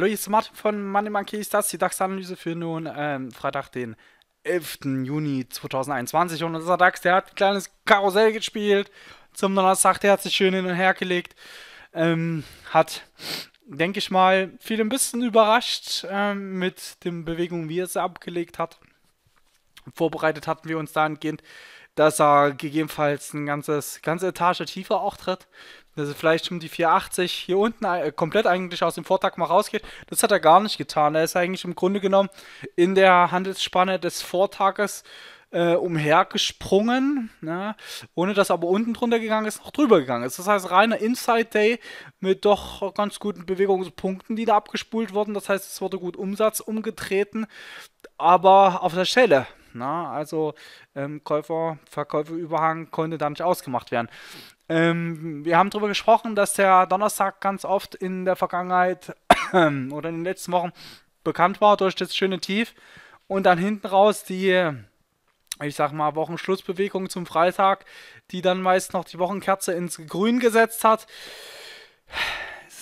Hallo, hier ist Martin von Money Monkey. Ist das die DAX-Analyse für nun ähm, Freitag, den 11. Juni 2021. Und unser DAX, der hat ein kleines Karussell gespielt zum Donnerstag. Der hat sich schön hin und her gelegt. Ähm, hat, denke ich mal, viele ein bisschen überrascht ähm, mit den Bewegungen, wie er sie abgelegt hat. Vorbereitet hatten wir uns dahingehend, dass er gegebenenfalls eine ganze Etage tiefer auch tritt dass er vielleicht um die 480 hier unten äh, komplett eigentlich aus dem Vortag mal rausgeht. Das hat er gar nicht getan. Er ist eigentlich im Grunde genommen in der Handelsspanne des Vortages äh, umhergesprungen, ne? ohne dass er aber unten drunter gegangen ist, noch drüber gegangen ist. Das heißt, reiner Inside Day mit doch ganz guten Bewegungspunkten, die da abgespult wurden. Das heißt, es wurde gut Umsatz umgetreten, aber auf der Stelle. Na, ne. also ähm, Käufer, Verkäuferüberhang konnte da nicht ausgemacht werden. Ähm, wir haben darüber gesprochen, dass der Donnerstag ganz oft in der Vergangenheit oder in den letzten Wochen bekannt war durch das schöne Tief und dann hinten raus die, ich sag mal, Wochenschlussbewegung zum Freitag, die dann meist noch die Wochenkerze ins Grün gesetzt hat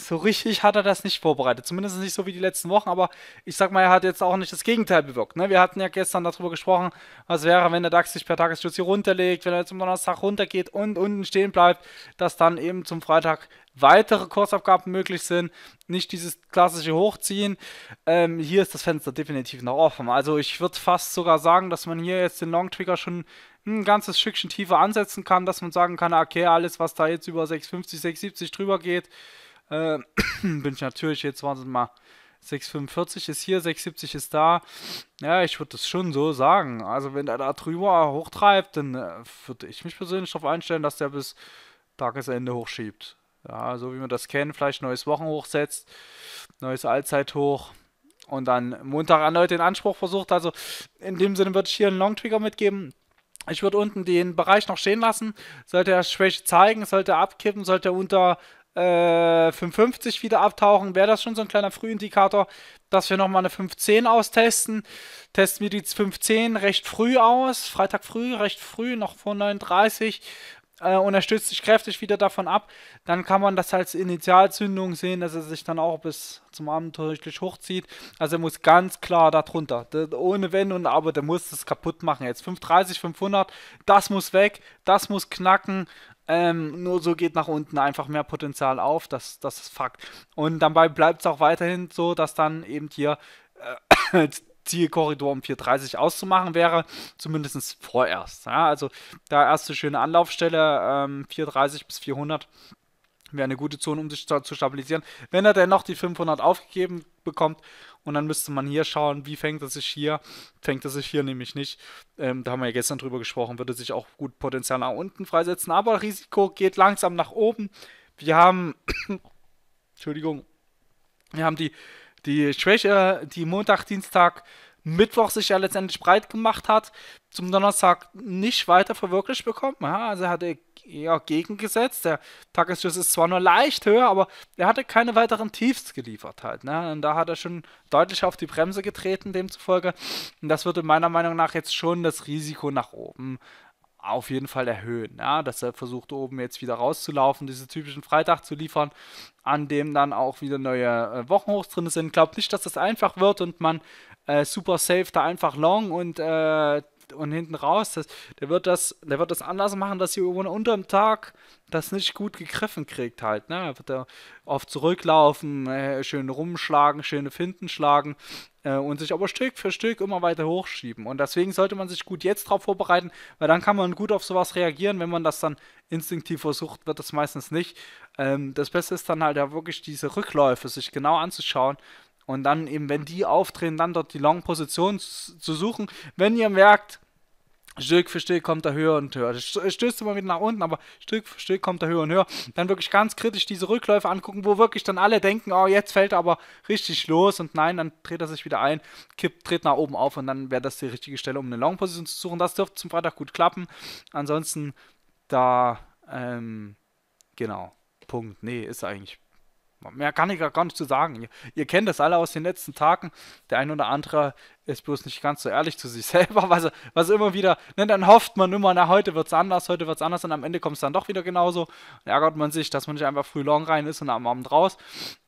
so richtig hat er das nicht vorbereitet. Zumindest nicht so wie die letzten Wochen, aber ich sag mal, er hat jetzt auch nicht das Gegenteil bewirkt. Ne? Wir hatten ja gestern darüber gesprochen, was wäre, wenn der DAX sich per Tagesschluss hier runterlegt, wenn er jetzt am Donnerstag runtergeht und unten stehen bleibt, dass dann eben zum Freitag weitere Kursabgaben möglich sind. Nicht dieses klassische Hochziehen. Ähm, hier ist das Fenster definitiv noch offen. Also ich würde fast sogar sagen, dass man hier jetzt den Long Trigger schon ein ganzes Stückchen tiefer ansetzen kann, dass man sagen kann, okay, alles, was da jetzt über 6,50, 6,70 drüber geht, äh, bin ich natürlich jetzt, wartet mal, 6,45 ist hier, 6,70 ist da. Ja, ich würde das schon so sagen. Also, wenn er da drüber hochtreibt, dann äh, würde ich mich persönlich darauf einstellen, dass der bis Tagesende hochschiebt. Ja, so wie wir das kennen, vielleicht neues Wochenhoch setzt, neues Allzeithoch und dann Montag erneut den Anspruch versucht. Also, in dem Sinne würde ich hier einen Longtrigger mitgeben. Ich würde unten den Bereich noch stehen lassen. Sollte er Schwäche zeigen, sollte er abkippen, sollte er unter 550 äh, wieder abtauchen, wäre das schon so ein kleiner Frühindikator, dass wir nochmal eine 510 austesten. Testen wir die 510 recht früh aus, Freitag früh, recht früh, noch vor 39 äh, und er stützt sich kräftig wieder davon ab, dann kann man das als Initialzündung sehen, dass er sich dann auch bis zum Abend richtig hochzieht. Also er muss ganz klar darunter, ohne Wenn und Aber, der muss das kaputt machen. Jetzt 530, 500, das muss weg, das muss knacken ähm, nur so geht nach unten einfach mehr Potenzial auf, das, das ist Fakt. Und dabei bleibt es auch weiterhin so, dass dann eben hier äh, Zielkorridor um 4.30 auszumachen wäre, zumindest vorerst. Ja, also da erste schöne Anlaufstelle, ähm, 4.30 bis 400 wäre eine gute Zone, um sich zu stabilisieren. Wenn er dennoch die 500 aufgegeben bekommt und dann müsste man hier schauen, wie fängt er sich hier, fängt er sich hier nämlich nicht. Ähm, da haben wir ja gestern drüber gesprochen, würde sich auch gut Potenzial nach unten freisetzen, aber Risiko geht langsam nach oben. Wir haben, Entschuldigung, wir haben die, die Schwäche, die Montag, Dienstag, Mittwoch sich ja letztendlich breit gemacht hat, zum Donnerstag nicht weiter verwirklicht bekommen. Ja, also er hatte ja gegengesetzt. Der Tagesschuss ist zwar nur leicht höher, aber er hatte keine weiteren Tiefs geliefert halt. Ne? Und da hat er schon deutlich auf die Bremse getreten, demzufolge. Und das würde meiner Meinung nach jetzt schon das Risiko nach oben auf jeden Fall erhöhen, ja, dass er versucht, oben jetzt wieder rauszulaufen, diesen typischen Freitag zu liefern, an dem dann auch wieder neue äh, Wochenhochs drin sind. Glaubt nicht, dass das einfach wird und man äh, super safe da einfach long und, äh, und hinten raus. Das, der, wird das, der wird das anders machen, dass unter dem Tag das nicht gut gegriffen kriegt halt. Ne? Er wird da oft zurücklaufen, äh, schön rumschlagen, schöne Finden schlagen äh, und sich aber Stück für Stück immer weiter hochschieben. Und deswegen sollte man sich gut jetzt darauf vorbereiten, weil dann kann man gut auf sowas reagieren. Wenn man das dann instinktiv versucht, wird das meistens nicht. Ähm, das Beste ist dann halt ja wirklich diese Rückläufe, sich genau anzuschauen, und dann eben, wenn die auftreten, dann dort die Long-Position zu suchen. Wenn ihr merkt, Stück für Stück kommt er höher und höher. Stößt immer wieder nach unten, aber Stück für Stück kommt er höher und höher. Dann wirklich ganz kritisch diese Rückläufe angucken, wo wirklich dann alle denken, oh, jetzt fällt er aber richtig los und nein, dann dreht er sich wieder ein, kippt, dreht nach oben auf und dann wäre das die richtige Stelle, um eine Long-Position zu suchen. Das dürfte zum Freitag gut klappen. Ansonsten, da, ähm, genau, Punkt. Nee, ist eigentlich Mehr kann ich ja gar nicht zu sagen. Ihr, ihr, kennt das alle aus den letzten Tagen. Der ein oder andere ist bloß nicht ganz so ehrlich zu sich selber, was, was immer wieder, ne, dann hofft man immer, na, heute wird's anders, heute wird's anders und am Ende kommt es dann doch wieder genauso. Dann ärgert man sich, dass man nicht einfach früh long rein ist und am Abend raus.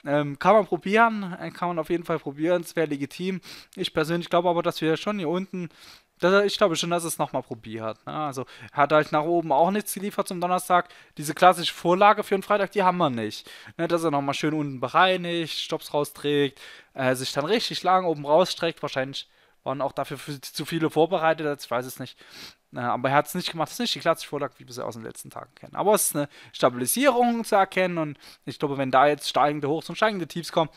Ähm, kann man probieren, äh, kann man auf jeden Fall probieren, es wäre legitim. Ich persönlich glaube aber, dass wir schon hier unten das, äh, ich glaube schon, dass es nochmal probiert hat. Ne? Also hat halt nach oben auch nichts geliefert zum Donnerstag. Diese klassische Vorlage für einen Freitag, die haben wir nicht. Ne? Dass er nochmal schön unten bereinigt, Stops rausträgt, äh, sich dann richtig lang oben rausstreckt. Wahrscheinlich waren auch dafür zu viele vorbereitet, also ich weiß es nicht. Äh, aber er hat es nicht gemacht. Das ist nicht die klassische Vorlage, wie wir sie aus den letzten Tagen kennen. Aber es ist eine Stabilisierung zu erkennen. Und ich glaube, wenn da jetzt steigende Hochs und steigende Tiefs kommen,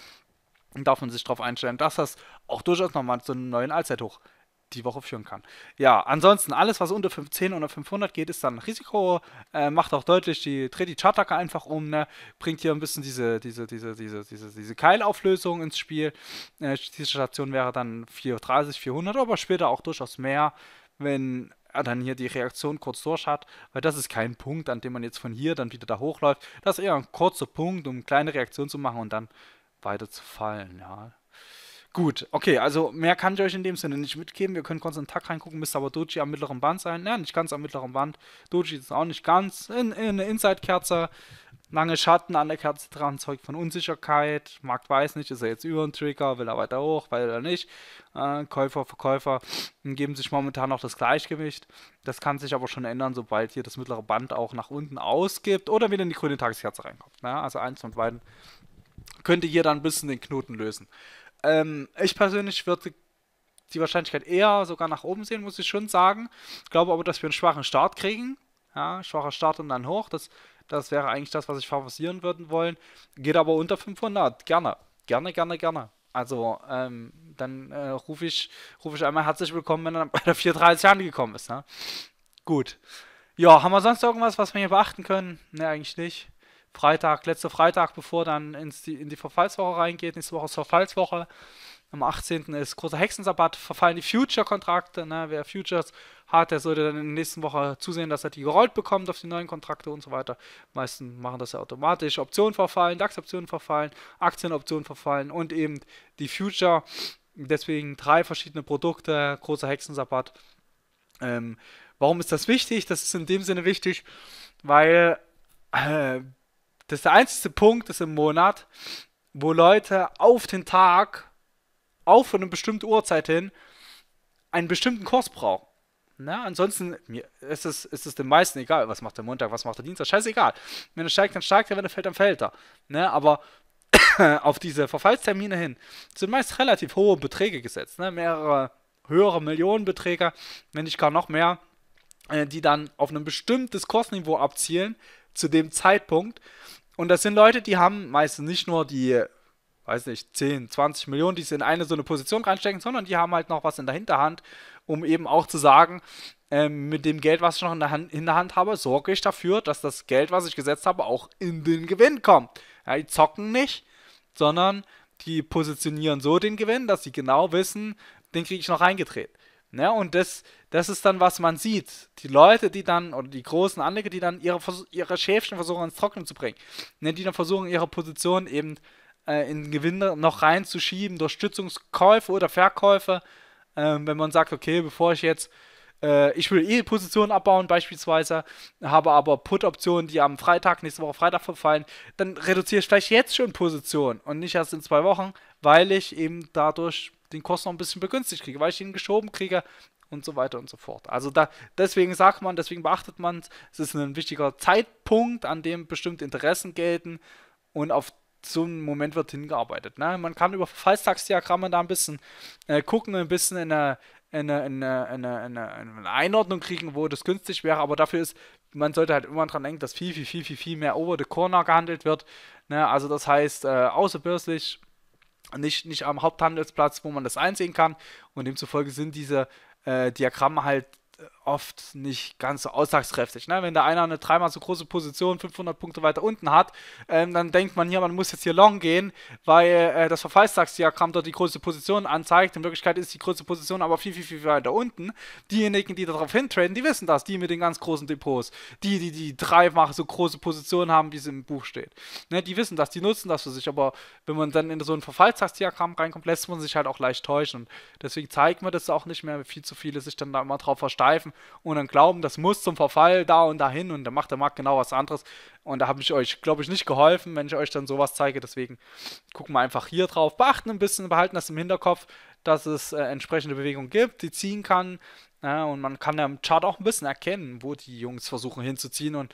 darf man sich darauf einstellen, dass das auch durchaus nochmal zu einem neuen Allzeithoch die Woche führen kann. Ja, ansonsten alles, was unter 10 oder 500 geht, ist dann Risiko. Äh, macht auch deutlich, die, dreht die Chartacker einfach um, ne? bringt hier ein bisschen diese, diese, diese, diese, diese, diese Keilauflösung ins Spiel. Äh, diese Station wäre dann 430, 400, aber später auch durchaus mehr, wenn er dann hier die Reaktion kurz durch hat, weil das ist kein Punkt, an dem man jetzt von hier dann wieder da hochläuft. Das ist eher ein kurzer Punkt, um kleine Reaktion zu machen und dann weiter zu fallen, ja. Gut, okay, also mehr kann ich euch in dem Sinne nicht mitgeben. Wir können kurz in den Tag reingucken, müsste aber Doji am mittleren Band sein. Ja, nicht ganz am mittleren Band. Doji ist auch nicht ganz. In, in Inside-Kerze, lange Schatten an der Kerze dran, Zeug von Unsicherheit. Markt weiß nicht, ist er jetzt über den Trigger, will er weiter hoch, weil er nicht. Äh, Käufer, Verkäufer geben sich momentan noch das Gleichgewicht. Das kann sich aber schon ändern, sobald hier das mittlere Band auch nach unten ausgibt oder wieder in die grüne Tageskerze reinkommt. Ja, ne? also eins von beiden könnte hier dann ein bisschen den Knoten lösen. Ähm, ich persönlich würde die Wahrscheinlichkeit eher sogar nach oben sehen, muss ich schon sagen. Ich glaube aber, dass wir einen schwachen Start kriegen. Ja, schwacher Start und dann hoch. Das, das wäre eigentlich das, was ich favorisieren würden wollen. Geht aber unter 500. Gerne. Gerne, gerne, gerne. Also, ähm, dann äh, rufe ich, ruf ich einmal herzlich willkommen, wenn er bei der 430 angekommen ist. Ne? Gut. Ja, haben wir sonst irgendwas, was wir hier beachten können? Ne, eigentlich nicht. Freitag, letzter Freitag, bevor dann ins die, in die Verfallswoche reingeht. Nächste Woche ist Verfallswoche. Am 18. ist großer Hexensabbat, verfallen die Future-Kontrakte. Ne? Wer Futures hat, der sollte dann in der nächsten Woche zusehen, dass er die gerollt bekommt auf die neuen Kontrakte und so weiter. Die meisten machen das ja automatisch. Optionen verfallen, DAX-Optionen verfallen, Aktienoptionen verfallen und eben die Future. Deswegen drei verschiedene Produkte, großer Hexensabbat. Ähm, warum ist das wichtig? Das ist in dem Sinne wichtig, weil äh, das ist der einzige Punkt ist im Monat, wo Leute auf den Tag, auf eine bestimmte Uhrzeit hin, einen bestimmten Kurs brauchen. Na, ansonsten ist, es, ist es den meisten egal, was macht der Montag, was macht der Dienstag, scheißegal. Wenn er steigt, dann steigt er, wenn er fällt, dann fällt er. Ne? Aber auf diese Verfallstermine hin sind meist relativ hohe Beträge gesetzt. Ne? Mehrere höhere Millionenbeträge, wenn nicht gar noch mehr, äh, die dann auf ein bestimmtes Kursniveau abzielen zu dem Zeitpunkt. Und das sind Leute, die haben meistens nicht nur die, weiß nicht, 10, 20 Millionen, die sie in eine so eine Position reinstecken, sondern die haben halt noch was in der Hinterhand, um eben auch zu sagen, ähm, mit dem Geld, was ich noch in der, Hand, in der Hand habe, sorge ich dafür, dass das Geld, was ich gesetzt habe, auch in den Gewinn kommt. Ja, die zocken nicht, sondern die positionieren so den Gewinn, dass sie genau wissen, den kriege ich noch reingedreht. Ne? Und das, das ist dann, was man sieht. Die Leute, die dann, oder die großen Anleger, die dann ihre, ihre Schäfchen versuchen ins Trocknen zu bringen. Ne? Die dann versuchen, ihre Position eben äh, in Gewinne noch reinzuschieben durch Stützungskäufe oder Verkäufe. Ähm, wenn man sagt, okay, bevor ich jetzt, äh, ich will eh Positionen abbauen beispielsweise, habe aber Put-Optionen, die am Freitag, nächste Woche Freitag verfallen, dann reduziere ich vielleicht jetzt schon Positionen und nicht erst in zwei Wochen, weil ich eben dadurch den Kurs noch ein bisschen begünstigt kriege, weil ich ihn geschoben kriege und so weiter und so fort. Also da, deswegen sagt man, deswegen beachtet man es, es ist ein wichtiger Zeitpunkt, an dem bestimmte Interessen gelten und auf so einen Moment wird hingearbeitet. Ne? Man kann über Verfallstagsdiagramme da ein bisschen äh, gucken, ein bisschen in eine, in eine, eine, eine, Einordnung kriegen, wo das günstig wäre, aber dafür ist, man sollte halt immer dran denken, dass viel, viel, viel, viel, viel mehr over the corner gehandelt wird. Ne? Also das heißt, äh, außerbörslich nicht, nicht am Haupthandelsplatz, wo man das einsehen kann. Und demzufolge sind diese äh, Diagramme halt äh, oft nicht ganz so aussagskräftig. Ne? Wenn da einer eine dreimal so große Position 500 Punkte weiter unten hat, ähm, dann denkt man hier, man muss jetzt hier long gehen, weil äh, das Verfallstagsdiagramm dort die größte Position anzeigt. In Wirklichkeit ist die größte Position aber viel, viel, viel weiter unten. Diejenigen, die darauf hintraden, die wissen das. Die mit den ganz großen Depots. Die, die die dreimal so große Positionen haben, wie es im Buch steht. Ne? Die wissen das, die nutzen das für sich. Aber wenn man dann in so ein Verfallstagsdiagramm reinkommt, lässt man sich halt auch leicht täuschen. Und deswegen zeigt man das auch nicht mehr, viel zu viele sich dann da immer drauf versteifen und dann glauben, das muss zum Verfall da und dahin und dann macht der Markt genau was anderes. Und da habe ich euch, glaube ich, nicht geholfen, wenn ich euch dann sowas zeige. Deswegen gucken wir einfach hier drauf, beachten ein bisschen, behalten das im Hinterkopf, dass es äh, entsprechende Bewegungen gibt, die ziehen kann. Ja, und man kann ja im Chart auch ein bisschen erkennen, wo die Jungs versuchen hinzuziehen und,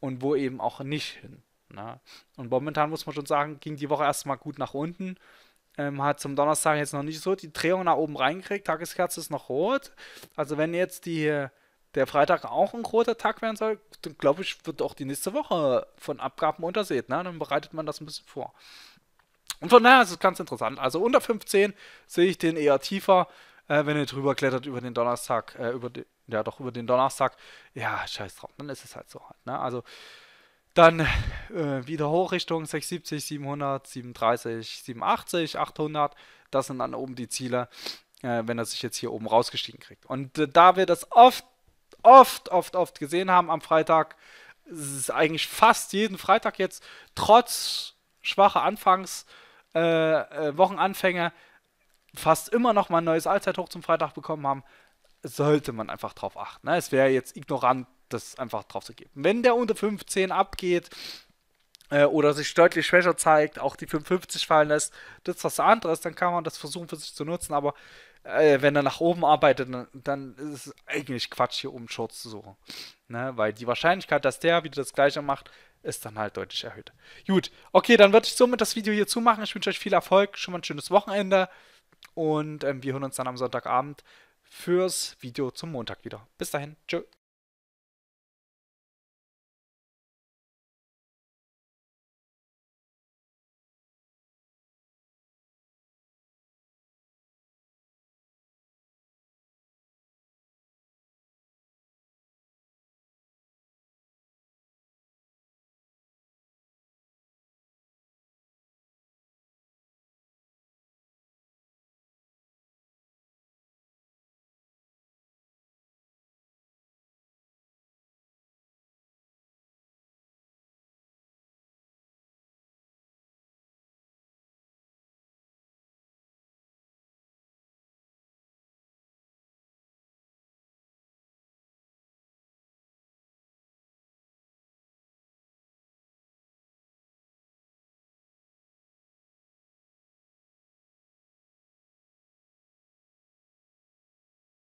und wo eben auch nicht hin. Na? Und momentan muss man schon sagen, ging die Woche erstmal gut nach unten. Ähm, hat zum Donnerstag jetzt noch nicht so die Drehung nach oben reingekriegt. Tageskerze ist noch rot. Also wenn jetzt die, der Freitag auch ein roter Tag werden soll, dann glaube ich, wird auch die nächste Woche von Abgaben untersät. Ne? Dann bereitet man das ein bisschen vor. Und von daher ist es ganz interessant. Also unter 15 sehe ich den eher tiefer. Äh, wenn ihr drüber klettert über den Donnerstag, äh, über den, ja doch über den Donnerstag, ja, scheiß drauf, dann ist es halt so halt. Ne? Also dann äh, wieder hoch Richtung 670, 700, 730, 87, 800. Das sind dann oben die Ziele, äh, wenn er sich jetzt hier oben rausgestiegen kriegt. Und äh, da wir das oft, oft, oft, oft gesehen haben am Freitag, ist eigentlich fast jeden Freitag jetzt, trotz schwacher Anfangs, äh, äh, Wochenanfänge, fast immer noch mal ein neues Allzeithoch zum Freitag bekommen haben, sollte man einfach drauf achten. Ne? Es wäre jetzt ignorant, das einfach drauf zu geben. Wenn der unter 15 abgeht äh, oder sich deutlich schwächer zeigt, auch die 55 fallen lässt, das ist was anderes, dann kann man das versuchen für sich zu nutzen, aber äh, wenn er nach oben arbeitet, dann, dann ist es eigentlich Quatsch, hier oben Shorts zu suchen. Ne? Weil die Wahrscheinlichkeit, dass der wieder das gleiche macht, ist dann halt deutlich erhöht. Gut, okay, dann würde ich somit das Video hier zumachen. Ich wünsche euch viel Erfolg, schon mal ein schönes Wochenende und ähm, wir hören uns dann am Sonntagabend fürs Video zum Montag wieder. Bis dahin, tschüss.